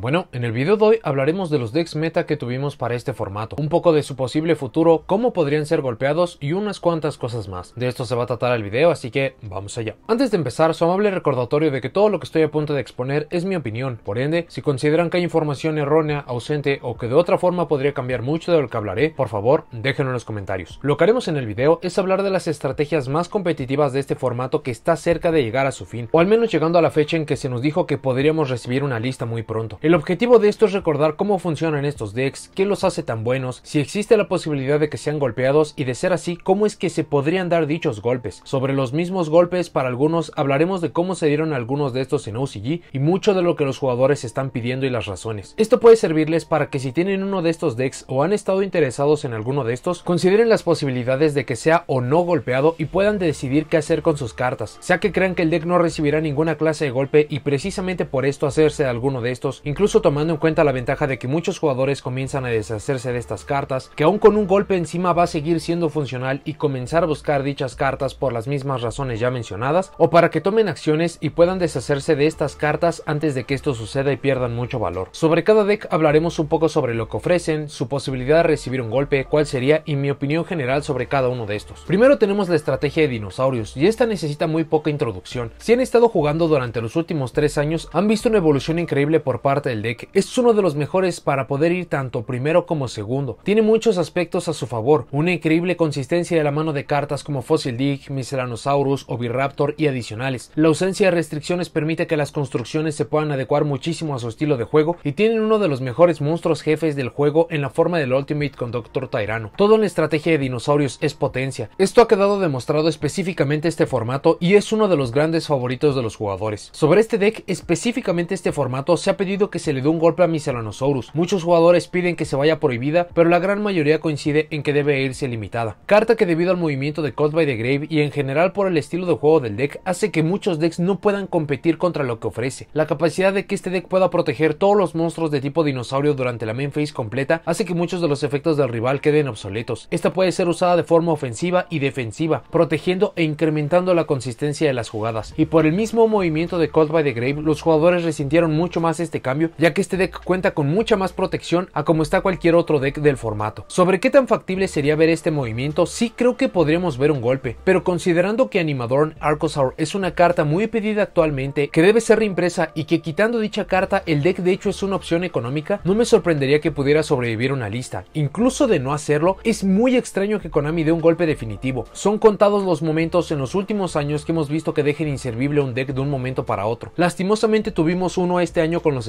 Bueno, en el video de hoy hablaremos de los decks meta que tuvimos para este formato, un poco de su posible futuro, cómo podrían ser golpeados y unas cuantas cosas más. De esto se va a tratar el video, así que vamos allá. Antes de empezar, su amable recordatorio de que todo lo que estoy a punto de exponer es mi opinión, por ende, si consideran que hay información errónea, ausente o que de otra forma podría cambiar mucho de lo que hablaré, por favor, déjenlo en los comentarios. Lo que haremos en el video es hablar de las estrategias más competitivas de este formato que está cerca de llegar a su fin, o al menos llegando a la fecha en que se nos dijo que podríamos recibir una lista muy pronto. El objetivo de esto es recordar cómo funcionan estos decks, qué los hace tan buenos, si existe la posibilidad de que sean golpeados y de ser así, cómo es que se podrían dar dichos golpes. Sobre los mismos golpes para algunos hablaremos de cómo se dieron algunos de estos en OCG y mucho de lo que los jugadores están pidiendo y las razones. Esto puede servirles para que si tienen uno de estos decks o han estado interesados en alguno de estos, consideren las posibilidades de que sea o no golpeado y puedan decidir qué hacer con sus cartas, sea que crean que el deck no recibirá ninguna clase de golpe y precisamente por esto hacerse alguno de estos incluso tomando en cuenta la ventaja de que muchos jugadores comienzan a deshacerse de estas cartas, que aún con un golpe encima va a seguir siendo funcional y comenzar a buscar dichas cartas por las mismas razones ya mencionadas, o para que tomen acciones y puedan deshacerse de estas cartas antes de que esto suceda y pierdan mucho valor. Sobre cada deck hablaremos un poco sobre lo que ofrecen, su posibilidad de recibir un golpe, cuál sería y mi opinión general sobre cada uno de estos. Primero tenemos la estrategia de dinosaurios, y esta necesita muy poca introducción. Si han estado jugando durante los últimos 3 años, han visto una evolución increíble por parte del deck. Es uno de los mejores para poder ir tanto primero como segundo. Tiene muchos aspectos a su favor, una increíble consistencia de la mano de cartas como Fossil Dig, Miseranosaurus, Oviraptor y adicionales. La ausencia de restricciones permite que las construcciones se puedan adecuar muchísimo a su estilo de juego y tienen uno de los mejores monstruos jefes del juego en la forma del Ultimate Conductor Tyrano. Todo en la estrategia de dinosaurios es potencia. Esto ha quedado demostrado específicamente este formato y es uno de los grandes favoritos de los jugadores. Sobre este deck, específicamente este formato, se ha pedido que se le dé un golpe a Mycelanosaurus. Muchos jugadores piden que se vaya prohibida, pero la gran mayoría coincide en que debe irse limitada. Carta que debido al movimiento de Cod by the Grave y en general por el estilo de juego del deck hace que muchos decks no puedan competir contra lo que ofrece. La capacidad de que este deck pueda proteger todos los monstruos de tipo dinosaurio durante la main phase completa hace que muchos de los efectos del rival queden obsoletos. Esta puede ser usada de forma ofensiva y defensiva, protegiendo e incrementando la consistencia de las jugadas. Y por el mismo movimiento de Cold by the Grave, los jugadores resintieron mucho más este cambio ya que este deck cuenta con mucha más protección a como está cualquier otro deck del formato. Sobre qué tan factible sería ver este movimiento, sí creo que podríamos ver un golpe, pero considerando que Animadorn Arcosaur es una carta muy pedida actualmente, que debe ser reimpresa y que quitando dicha carta el deck de hecho es una opción económica, no me sorprendería que pudiera sobrevivir una lista. Incluso de no hacerlo, es muy extraño que Konami dé un golpe definitivo. Son contados los momentos en los últimos años que hemos visto que dejen inservible un deck de un momento para otro. Lastimosamente tuvimos uno este año con los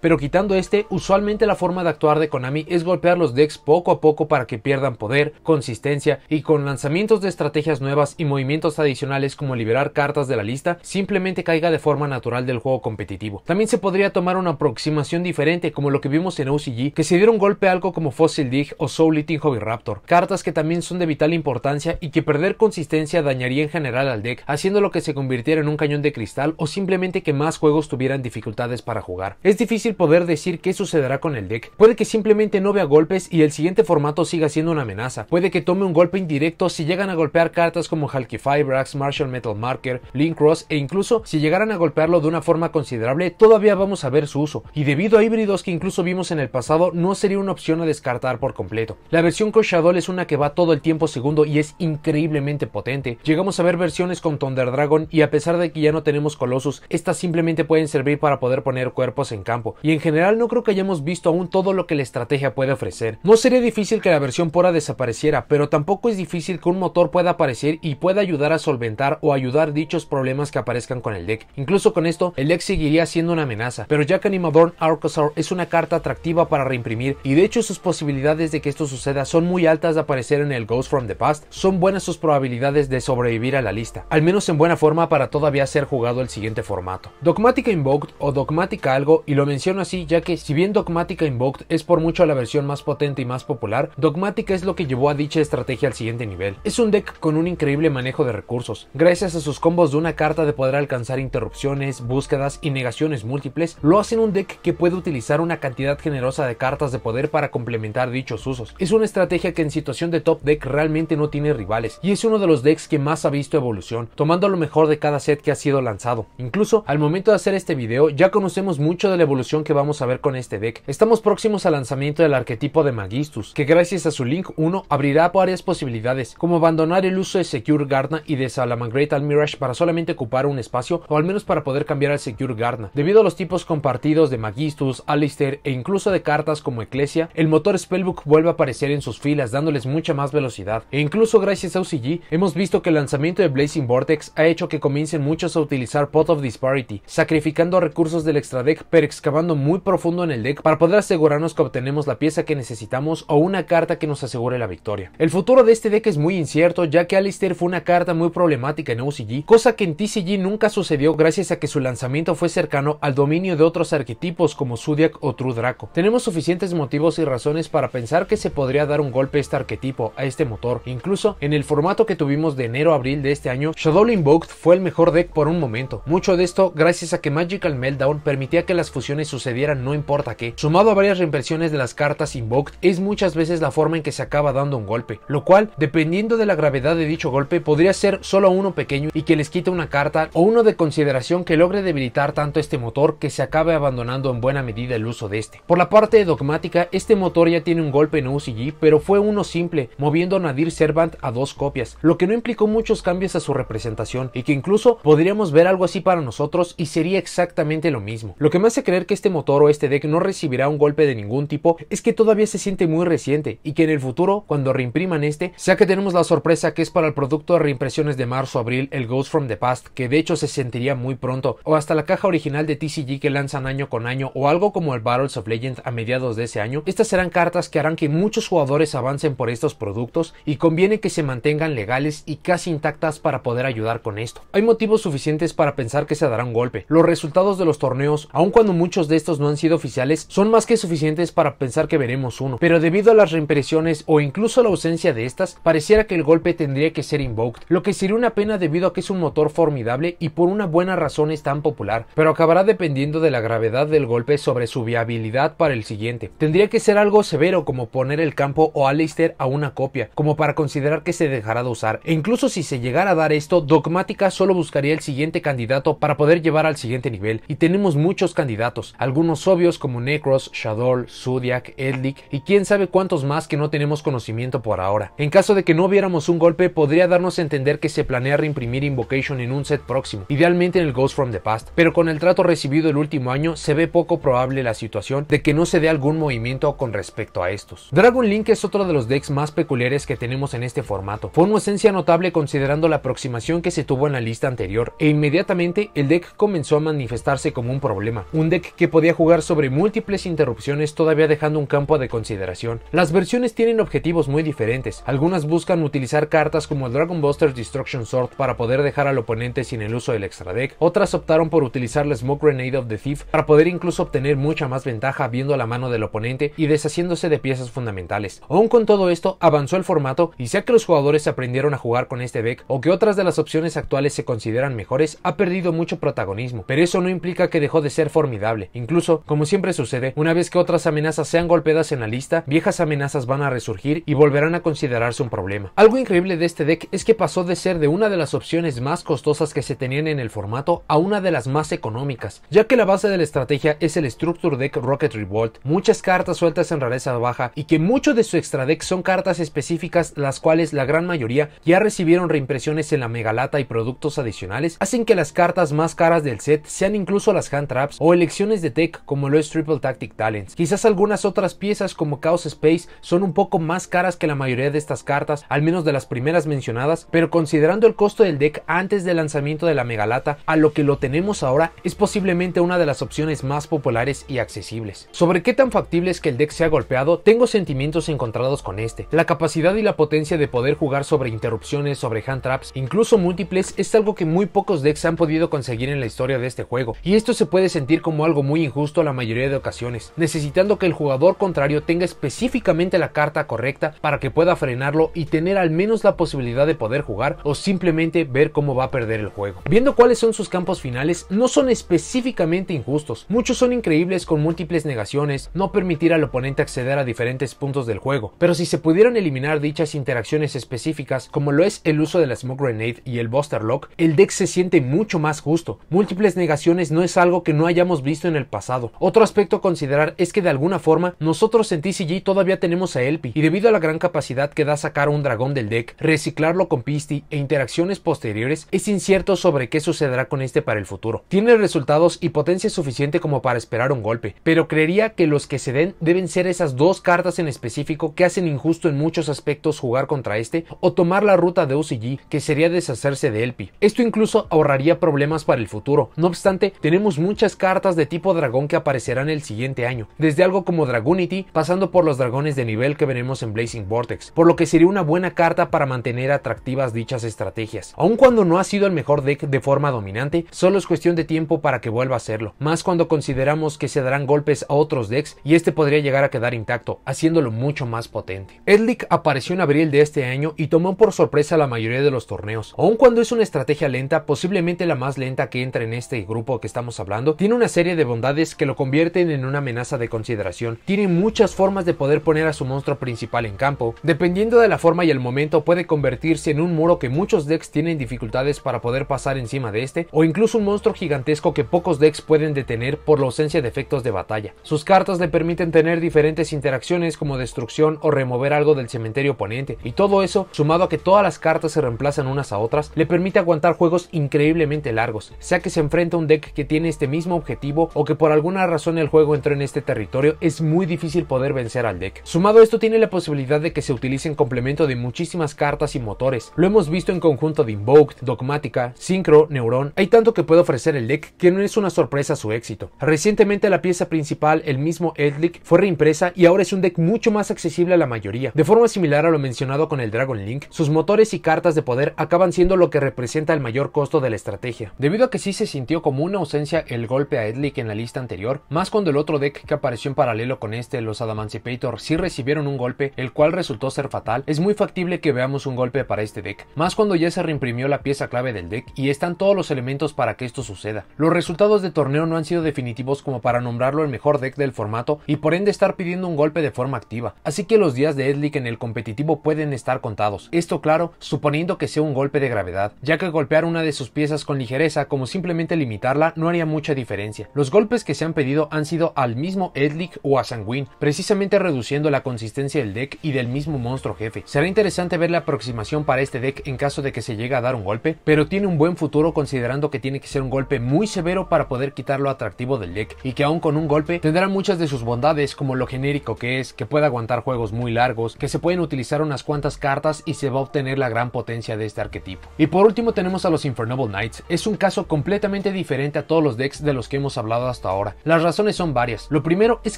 pero quitando este, usualmente la forma de actuar de Konami es golpear los decks poco a poco para que pierdan poder, consistencia y con lanzamientos de estrategias nuevas y movimientos adicionales como liberar cartas de la lista, simplemente caiga de forma natural del juego competitivo. También se podría tomar una aproximación diferente como lo que vimos en OCG, que se un golpe a algo como Fossil Dig o Soul Eating Hobby Raptor, cartas que también son de vital importancia y que perder consistencia dañaría en general al deck, haciendo que se convirtiera en un cañón de cristal o simplemente que más juegos tuvieran dificultades para jugar difícil poder decir qué sucederá con el deck. Puede que simplemente no vea golpes y el siguiente formato siga siendo una amenaza. Puede que tome un golpe indirecto si llegan a golpear cartas como Halky Brax, Martial Metal Marker, Link Cross e incluso si llegaran a golpearlo de una forma considerable, todavía vamos a ver su uso. Y debido a híbridos que incluso vimos en el pasado, no sería una opción a descartar por completo. La versión con Shadow es una que va todo el tiempo segundo y es increíblemente potente. Llegamos a ver versiones con Thunder Dragon y a pesar de que ya no tenemos Colossus, estas simplemente pueden servir para poder poner cuerpos en y en general no creo que hayamos visto aún todo lo que la estrategia puede ofrecer. No sería difícil que la versión pora desapareciera, pero tampoco es difícil que un motor pueda aparecer y pueda ayudar a solventar o ayudar dichos problemas que aparezcan con el deck. Incluso con esto, el deck seguiría siendo una amenaza, pero ya que Animadorn Arcosaur es una carta atractiva para reimprimir y de hecho sus posibilidades de que esto suceda son muy altas de aparecer en el Ghost from the Past, son buenas sus probabilidades de sobrevivir a la lista, al menos en buena forma para todavía ser jugado el siguiente formato. Dogmatic Invoked o Dogmatic Algo y lo lo menciono así ya que si bien Dogmática Invoked es por mucho la versión más potente y más popular, Dogmática es lo que llevó a dicha estrategia al siguiente nivel. Es un deck con un increíble manejo de recursos. Gracias a sus combos de una carta de poder alcanzar interrupciones, búsquedas y negaciones múltiples, lo hacen un deck que puede utilizar una cantidad generosa de cartas de poder para complementar dichos usos. Es una estrategia que en situación de top deck realmente no tiene rivales y es uno de los decks que más ha visto evolución, tomando lo mejor de cada set que ha sido lanzado. Incluso al momento de hacer este video ya conocemos mucho de la evolución que vamos a ver con este deck. Estamos próximos al lanzamiento del arquetipo de Magistus, que gracias a su Link 1 abrirá varias posibilidades, como abandonar el uso de Secure Garna y de Salamangreat al Mirage para solamente ocupar un espacio o al menos para poder cambiar al Secure Garna. Debido a los tipos compartidos de Magistus, Alistair e incluso de cartas como Ecclesia, el motor Spellbook vuelve a aparecer en sus filas dándoles mucha más velocidad. E incluso gracias a UCG hemos visto que el lanzamiento de Blazing Vortex ha hecho que comiencen muchos a utilizar Pot of Disparity, sacrificando recursos del extra deck per excavando muy profundo en el deck para poder asegurarnos que obtenemos la pieza que necesitamos o una carta que nos asegure la victoria. El futuro de este deck es muy incierto ya que Alistair fue una carta muy problemática en OCG, cosa que en TCG nunca sucedió gracias a que su lanzamiento fue cercano al dominio de otros arquetipos como Zodiac o True Draco. Tenemos suficientes motivos y razones para pensar que se podría dar un golpe a este arquetipo, a este motor. Incluso en el formato que tuvimos de enero a abril de este año, Shadow Invoked fue el mejor deck por un momento. Mucho de esto gracias a que Magical Meltdown permitía que las fusiones sucedieran no importa qué. Sumado a varias reimpresiones de las cartas Invoked, es muchas veces la forma en que se acaba dando un golpe, lo cual, dependiendo de la gravedad de dicho golpe, podría ser solo uno pequeño y que les quite una carta o uno de consideración que logre debilitar tanto este motor que se acabe abandonando en buena medida el uso de este. Por la parte dogmática, este motor ya tiene un golpe en UCG, pero fue uno simple, moviendo a Nadir Servant a dos copias, lo que no implicó muchos cambios a su representación y que incluso podríamos ver algo así para nosotros y sería exactamente lo mismo. Lo que más se que este motor o este deck no recibirá un golpe de ningún tipo es que todavía se siente muy reciente y que en el futuro, cuando reimpriman este, ya que tenemos la sorpresa que es para el producto de reimpresiones de marzo-abril, el Ghost from the Past, que de hecho se sentiría muy pronto, o hasta la caja original de TCG que lanzan año con año, o algo como el Battles of Legend a mediados de ese año, estas serán cartas que harán que muchos jugadores avancen por estos productos y conviene que se mantengan legales y casi intactas para poder ayudar con esto. Hay motivos suficientes para pensar que se dará un golpe. Los resultados de los torneos, aun cuando muy muchos de estos no han sido oficiales, son más que suficientes para pensar que veremos uno, pero debido a las reimpresiones o incluso la ausencia de estas, pareciera que el golpe tendría que ser invoked, lo que sería una pena debido a que es un motor formidable y por una buena razón es tan popular, pero acabará dependiendo de la gravedad del golpe sobre su viabilidad para el siguiente. Tendría que ser algo severo como poner el campo o Alistair a una copia, como para considerar que se dejará de usar, e incluso si se llegara a dar esto, Dogmática solo buscaría el siguiente candidato para poder llevar al siguiente nivel, y tenemos muchos candidatos algunos obvios como Necros, Shadol, Zodiac, Edlik, y quién sabe cuántos más que no tenemos conocimiento por ahora. En caso de que no viéramos un golpe, podría darnos a entender que se planea reimprimir Invocation en un set próximo, idealmente en el Ghost from the Past, pero con el trato recibido el último año se ve poco probable la situación de que no se dé algún movimiento con respecto a estos. Dragon Link es otro de los decks más peculiares que tenemos en este formato. Fue una esencia notable considerando la aproximación que se tuvo en la lista anterior, e inmediatamente el deck comenzó a manifestarse como un problema, un deck que podía jugar sobre múltiples interrupciones todavía dejando un campo de consideración. Las versiones tienen objetivos muy diferentes, algunas buscan utilizar cartas como el Dragon Buster Destruction Sword para poder dejar al oponente sin el uso del extra deck, otras optaron por utilizar la Smoke Grenade of the Thief para poder incluso obtener mucha más ventaja viendo la mano del oponente y deshaciéndose de piezas fundamentales. Aún con todo esto, avanzó el formato y sea que los jugadores aprendieron a jugar con este deck o que otras de las opciones actuales se consideran mejores, ha perdido mucho protagonismo, pero eso no implica que dejó de ser formidable Incluso, como siempre sucede, una vez que otras amenazas sean golpeadas en la lista, viejas amenazas van a resurgir y volverán a considerarse un problema. Algo increíble de este deck es que pasó de ser de una de las opciones más costosas que se tenían en el formato a una de las más económicas, ya que la base de la estrategia es el Structure Deck Rocket Revolt, muchas cartas sueltas en rareza baja y que mucho de su extra deck son cartas específicas las cuales la gran mayoría ya recibieron reimpresiones en la megalata y productos adicionales, hacen que las cartas más caras del set sean incluso las hand traps o elecciones de tech como lo es Triple Tactic Talents. Quizás algunas otras piezas como Chaos Space son un poco más caras que la mayoría de estas cartas, al menos de las primeras mencionadas, pero considerando el costo del deck antes del lanzamiento de la Megalata a lo que lo tenemos ahora, es posiblemente una de las opciones más populares y accesibles. Sobre qué tan factible es que el deck sea golpeado, tengo sentimientos encontrados con este. La capacidad y la potencia de poder jugar sobre interrupciones, sobre hand traps, incluso múltiples, es algo que muy pocos decks han podido conseguir en la historia de este juego, y esto se puede sentir como algo muy injusto la mayoría de ocasiones, necesitando que el jugador contrario tenga específicamente la carta correcta para que pueda frenarlo y tener al menos la posibilidad de poder jugar o simplemente ver cómo va a perder el juego. Viendo cuáles son sus campos finales, no son específicamente injustos, muchos son increíbles con múltiples negaciones, no permitir al oponente acceder a diferentes puntos del juego, pero si se pudieran eliminar dichas interacciones específicas, como lo es el uso de la Smoke Grenade y el Buster Lock, el deck se siente mucho más justo. Múltiples negaciones no es algo que no hayamos visto en el pasado. Otro aspecto a considerar es que de alguna forma nosotros en TCG todavía tenemos a Elpi y debido a la gran capacidad que da sacar un dragón del deck, reciclarlo con Pisti e interacciones posteriores, es incierto sobre qué sucederá con este para el futuro. Tiene resultados y potencia suficiente como para esperar un golpe, pero creería que los que se den deben ser esas dos cartas en específico que hacen injusto en muchos aspectos jugar contra este o tomar la ruta de OCG que sería deshacerse de Elpi. Esto incluso ahorraría problemas para el futuro. No obstante, tenemos muchas cartas de tipo dragón que aparecerán el siguiente año, desde algo como Dragunity, pasando por los dragones de nivel que veremos en Blazing Vortex, por lo que sería una buena carta para mantener atractivas dichas estrategias. Aun cuando no ha sido el mejor deck de forma dominante, solo es cuestión de tiempo para que vuelva a serlo, más cuando consideramos que se darán golpes a otros decks y este podría llegar a quedar intacto, haciéndolo mucho más potente. Edlick apareció en abril de este año y tomó por sorpresa la mayoría de los torneos, aun cuando es una estrategia lenta, posiblemente la más lenta que entra en este grupo que estamos hablando, tiene una serie de bondades que lo convierten en una amenaza de consideración. Tiene muchas formas de poder poner a su monstruo principal en campo. Dependiendo de la forma y el momento puede convertirse en un muro que muchos decks tienen dificultades para poder pasar encima de este o incluso un monstruo gigantesco que pocos decks pueden detener por la ausencia de efectos de batalla. Sus cartas le permiten tener diferentes interacciones como destrucción o remover algo del cementerio oponente y todo eso sumado a que todas las cartas se reemplazan unas a otras le permite aguantar juegos increíblemente largos, sea que se enfrenta a un deck que tiene este mismo objetivo o que por alguna razón el juego entró en este territorio, es muy difícil poder vencer al deck. Sumado esto tiene la posibilidad de que se utilice en complemento de muchísimas cartas y motores. Lo hemos visto en conjunto de Invoked, Dogmática, Synchro, Neuron. Hay tanto que puede ofrecer el deck que no es una sorpresa su éxito. Recientemente la pieza principal, el mismo Edlik, fue reimpresa y ahora es un deck mucho más accesible a la mayoría. De forma similar a lo mencionado con el Dragon Link, sus motores y cartas de poder acaban siendo lo que representa el mayor costo de la estrategia. Debido a que sí se sintió como una ausencia el golpe a Edlik que en la lista anterior, más cuando el otro deck que apareció en paralelo con este, los Adamancipator, sí recibieron un golpe, el cual resultó ser fatal, es muy factible que veamos un golpe para este deck, más cuando ya se reimprimió la pieza clave del deck y están todos los elementos para que esto suceda. Los resultados de torneo no han sido definitivos como para nombrarlo el mejor deck del formato y por ende estar pidiendo un golpe de forma activa, así que los días de Edlick en el competitivo pueden estar contados, esto claro, suponiendo que sea un golpe de gravedad, ya que golpear una de sus piezas con ligereza como simplemente limitarla no haría mucha diferencia. Los golpes que se han pedido han sido al mismo Edlik o a Sanguin, precisamente reduciendo la consistencia del deck y del mismo monstruo jefe. Será interesante ver la aproximación para este deck en caso de que se llegue a dar un golpe, pero tiene un buen futuro considerando que tiene que ser un golpe muy severo para poder quitar lo atractivo del deck y que aún con un golpe tendrá muchas de sus bondades como lo genérico que es, que puede aguantar juegos muy largos, que se pueden utilizar unas cuantas cartas y se va a obtener la gran potencia de este arquetipo. Y por último tenemos a los Infernoble Knights, es un caso completamente diferente a todos los decks de los que hemos hablado hasta ahora. Las razones son varias. Lo primero es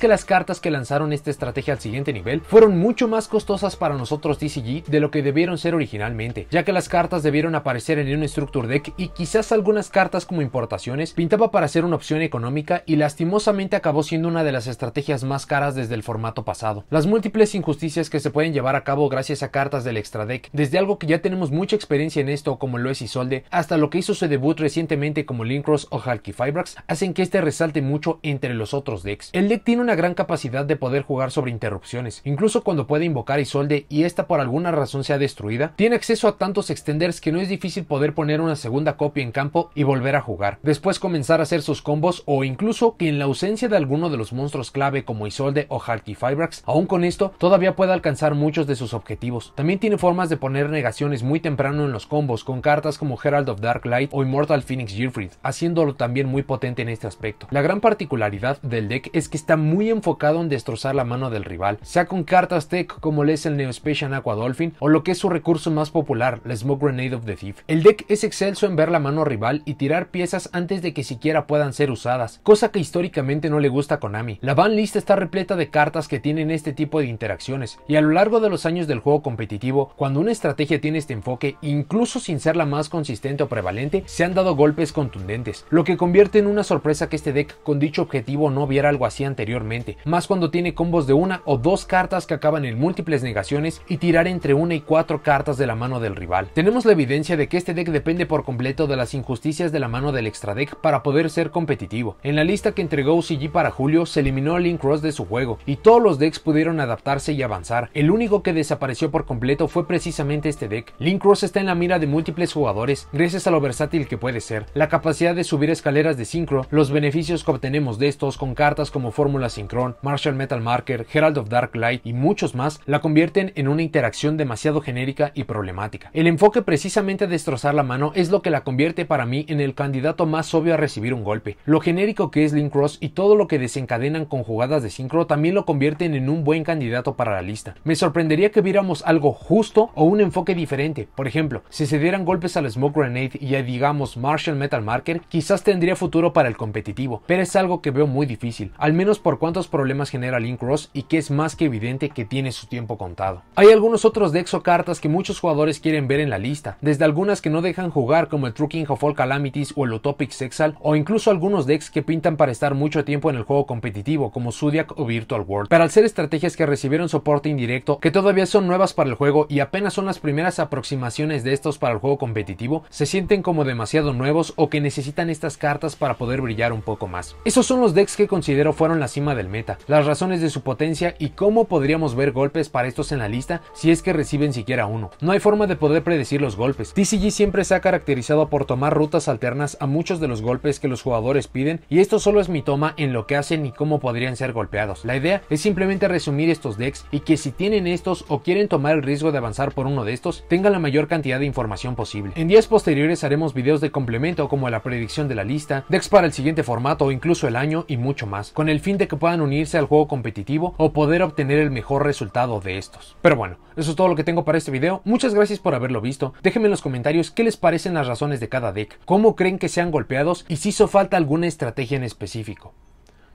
que las cartas que lanzaron esta estrategia al siguiente nivel fueron mucho más costosas para nosotros DCG de lo que debieron ser originalmente, ya que las cartas debieron aparecer en un Structure Deck y quizás algunas cartas como importaciones pintaba para ser una opción económica y lastimosamente acabó siendo una de las estrategias más caras desde el formato pasado. Las múltiples injusticias que se pueden llevar a cabo gracias a cartas del extra deck, desde algo que ya tenemos mucha experiencia en esto como lo es Isolde, hasta lo que hizo su debut recientemente como Linkross o Halky Fibrax, hacen que este resalte mucho entre los otros decks. El deck tiene una gran capacidad de poder jugar sobre interrupciones, incluso cuando puede invocar Isolde y esta por alguna razón sea destruida, tiene acceso a tantos extenders que no es difícil poder poner una segunda copia en campo y volver a jugar, después comenzar a hacer sus combos o incluso que en la ausencia de alguno de los monstruos clave como Isolde o Fibrax, aún con esto todavía puede alcanzar muchos de sus objetivos. También tiene formas de poner negaciones muy temprano en los combos con cartas como Herald of Dark Light o Immortal Phoenix Gearfried, haciéndolo también muy potente en este aspecto. La gran particularidad del deck es que está muy enfocado en destrozar la mano del rival, sea con cartas tech como le es el Neospecial Aqua Dolphin o lo que es su recurso más popular, la Smoke Grenade of the Thief. El deck es excelso en ver la mano rival y tirar piezas antes de que siquiera puedan ser usadas, cosa que históricamente no le gusta a Konami. La ban lista está repleta de cartas que tienen este tipo de interacciones y a lo largo de los años del juego competitivo, cuando una estrategia tiene este enfoque, incluso sin ser la más consistente o prevalente, se han dado golpes contundentes, lo que convierte en una sorpresa que este deck con dicho objetivo no viera algo así anteriormente, más cuando tiene combos de una o dos cartas que acaban en múltiples negaciones y tirar entre una y cuatro cartas de la mano del rival. Tenemos la evidencia de que este deck depende por completo de las injusticias de la mano del extra deck para poder ser competitivo. En la lista que entregó UCG para julio se eliminó a Link Cross de su juego y todos los decks pudieron adaptarse y avanzar. El único que desapareció por completo fue precisamente este deck. Link Cross está en la mira de múltiples jugadores gracias a lo versátil que puede ser, la capacidad de subir escaleras de synchro, los beneficios beneficios que obtenemos de estos con cartas como Fórmula Synchron, Martial Metal Marker, Herald of Dark Light y muchos más la convierten en una interacción demasiado genérica y problemática. El enfoque precisamente a destrozar la mano es lo que la convierte para mí en el candidato más obvio a recibir un golpe. Lo genérico que es Linkross Cross y todo lo que desencadenan con jugadas de Synchro también lo convierten en un buen candidato para la lista. Me sorprendería que viéramos algo justo o un enfoque diferente. Por ejemplo, si se dieran golpes al Smoke Grenade y a digamos Martial Metal Marker, quizás tendría futuro para el competitivo pero es algo que veo muy difícil, al menos por cuántos problemas genera Link Cross y que es más que evidente que tiene su tiempo contado. Hay algunos otros decks o cartas que muchos jugadores quieren ver en la lista, desde algunas que no dejan jugar como el Trucking of All Calamities o el Utopic Sexal, o incluso algunos decks que pintan para estar mucho tiempo en el juego competitivo como Zodiac o Virtual World, pero al ser estrategias que recibieron soporte indirecto, que todavía son nuevas para el juego y apenas son las primeras aproximaciones de estos para el juego competitivo, se sienten como demasiado nuevos o que necesitan estas cartas para poder brillar un poco más. Esos son los decks que considero fueron la cima del meta, las razones de su potencia y cómo podríamos ver golpes para estos en la lista si es que reciben siquiera uno. No hay forma de poder predecir los golpes. TCG siempre se ha caracterizado por tomar rutas alternas a muchos de los golpes que los jugadores piden y esto solo es mi toma en lo que hacen y cómo podrían ser golpeados. La idea es simplemente resumir estos decks y que si tienen estos o quieren tomar el riesgo de avanzar por uno de estos, tengan la mayor cantidad de información posible. En días posteriores haremos videos de complemento como la predicción de la lista, decks para el siguiente formato formato o incluso el año y mucho más, con el fin de que puedan unirse al juego competitivo o poder obtener el mejor resultado de estos. Pero bueno, eso es todo lo que tengo para este video, muchas gracias por haberlo visto, déjenme en los comentarios qué les parecen las razones de cada deck, cómo creen que sean golpeados y si hizo falta alguna estrategia en específico.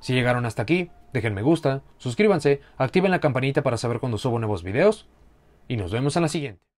Si llegaron hasta aquí, dejen gusta, suscríbanse, activen la campanita para saber cuando subo nuevos videos y nos vemos en la siguiente.